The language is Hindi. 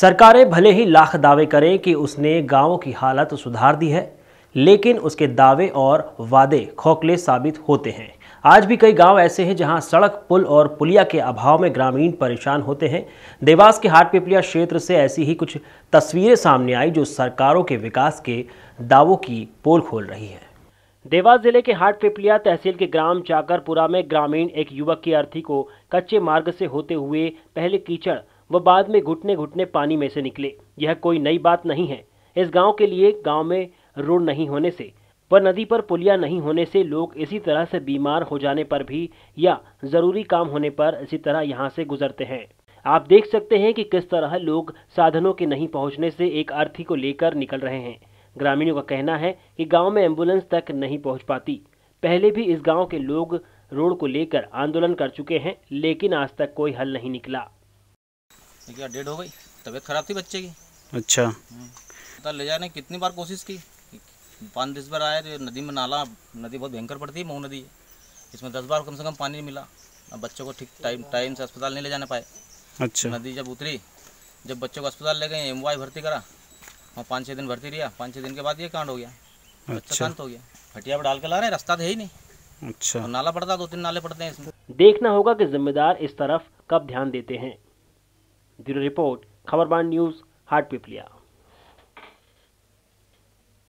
सरकारें भले ही लाख दावे करें कि उसने गांवों की हालत सुधार दी है लेकिन उसके दावे और वादे खोखले साबित होते हैं आज भी कई गांव ऐसे हैं जहां सड़क पुल और पुलिया के अभाव में ग्रामीण परेशान होते हैं देवास के हाट पिपलिया क्षेत्र से ऐसी ही कुछ तस्वीरें सामने आई जो सरकारों के विकास के दावों की पोल खोल रही है देवास जिले के हाट पिपलिया तहसील के ग्राम चाकरपुरा में ग्रामीण एक युवक की अर्थी को कच्चे मार्ग से होते हुए पहले कीचड़ वह बाद में घुटने घुटने पानी में से निकले यह कोई नई बात नहीं है इस गांव के लिए गांव में रोड नहीं होने से व नदी पर पुलिया नहीं होने से लोग इसी तरह से बीमार हो जाने पर भी या ज़रूरी काम होने पर इसी तरह यहाँ से गुजरते हैं आप देख सकते हैं कि किस तरह लोग साधनों के नहीं पहुँचने से एक अर्थी को लेकर निकल रहे हैं ग्रामीणों का कहना है कि गांव में एम्बुलेंस तक नहीं पहुंच पाती पहले भी इस गांव के लोग रोड को लेकर आंदोलन कर चुके हैं लेकिन आज तक कोई हल नहीं निकला क्या डेड हो गई तबीयत खराब थी बच्चे की अच्छा हम्म। पता ले जाने कितनी बार कोशिश की पाँच दस बार आया तो नदी में नाला नदी बहुत भयंकर पड़ती है मऊ नदी इसमें दस बार कम से कम पानी मिला अब बच्चों को ठीक टाइम टाइम से अस्पताल नहीं ले जाने पाए अच्छा नदी जब उतरी जब बच्चों को अस्पताल ले गए एम भर्ती करा वहाँ पाँच छः दिन भर्ती रहा पाँच छः दिन के बाद ये कांड हो गया अच्छा कांड हो गया हटिया पर डाल के ला रहे रास्ता तो है ही नहीं अच्छा नाला पड़ता दो तीन नाले पड़ते हैं इसमें देखना होगा कि जिम्मेदार इस तरफ कब ध्यान देते हैं bureau report Khabarban news Hat Pipliya